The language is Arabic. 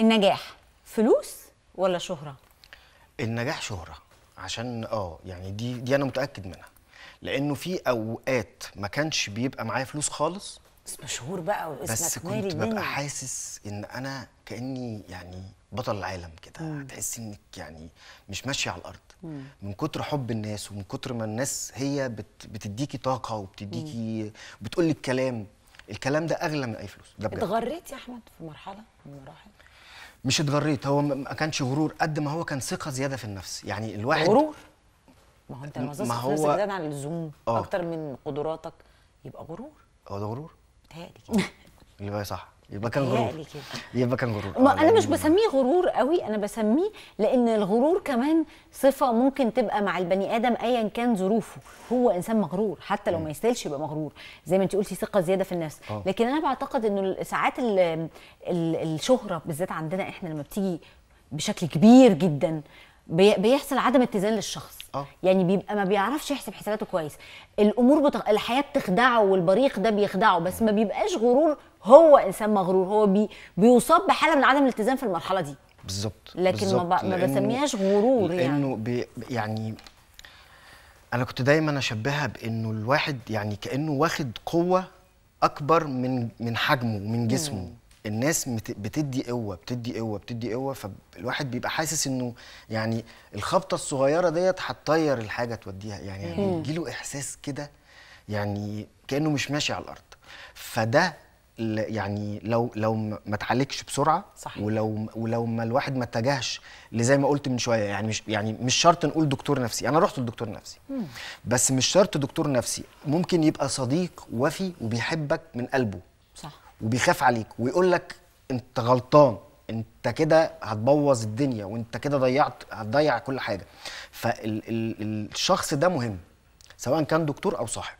النجاح فلوس ولا شهره النجاح شهره عشان اه يعني دي دي انا متاكد منها لانه في اوقات ما كانش بيبقى معايا فلوس خالص بس مشهور بقى واسمك بس كنت ببقى حاسس ان انا كاني يعني بطل العالم كده تحس انك يعني مش ماشيه على الارض مم. من كتر حب الناس ومن كتر ما الناس هي بت بتديكي طاقه وبتديكي بتقول لك كلام الكلام ده اغلى من اي فلوس ده بجد اتغريت يا احمد في مرحله من المراحل مش اتغريت هو ما كانش غرور قد ما هو كان ثقه زياده في النفس يعني الواحد غرور ما هو انت لما هو... نفسك زياده عن اللزوم آه. اكتر من قدراتك يبقى غرور هو ده غرور بيتهيألي كده بقى صح يبقى كان غرور يبقى كان غرور ما آه، انا مش بسميه غرور قوي انا بسميه لان الغرور كمان صفه ممكن تبقى مع البني ادم ايا كان ظروفه هو انسان مغرور حتى لو ما يستاهلش يبقى مغرور زي ما انت قلتي ثقه زياده في النفس آه. لكن انا بعتقد انه ساعات الشهره بالذات عندنا احنا لما بتيجي بشكل كبير جدا بيحصل عدم اتزان للشخص أوه. يعني بيبقى ما بيعرفش يحسب حساباته كويس الامور بتغ... الحياه بتخدعه والبريق ده بيخدعه بس ما بيبقاش غرور هو انسان مغرور هو بي بيصاب بحاله من عدم الالتزام في المرحله دي بالظبط لكن بالزبط. ما, ب... ما بسميهاش غرور لأنه يعني لانه بي... يعني انا كنت دايما اشبهها بانه الواحد يعني كانه واخد قوه اكبر من من حجمه ومن جسمه مم. الناس بتدي قوه بتدي قوه بتدي قوه فالواحد بيبقى حاسس انه يعني الخبطه الصغيره ديت هتطير الحاجه توديها يعني, يعني له احساس كده يعني كانه مش ماشي على الارض فده يعني لو لو ما اتعالجش بسرعه صحيح. ولو ولو ما الواحد ما اتجهش لزي ما قلت من شويه يعني مش يعني مش شرط نقول دكتور نفسي انا رحت لدكتور نفسي مم. بس مش شرط دكتور نفسي ممكن يبقى صديق وفي وبيحبك من قلبه صح وبيخاف عليك ويقول لك انت غلطان انت كده هتبوظ الدنيا وانت كده ضيعت هتضيع كل حاجه فالشخص ده مهم سواء كان دكتور او صاحب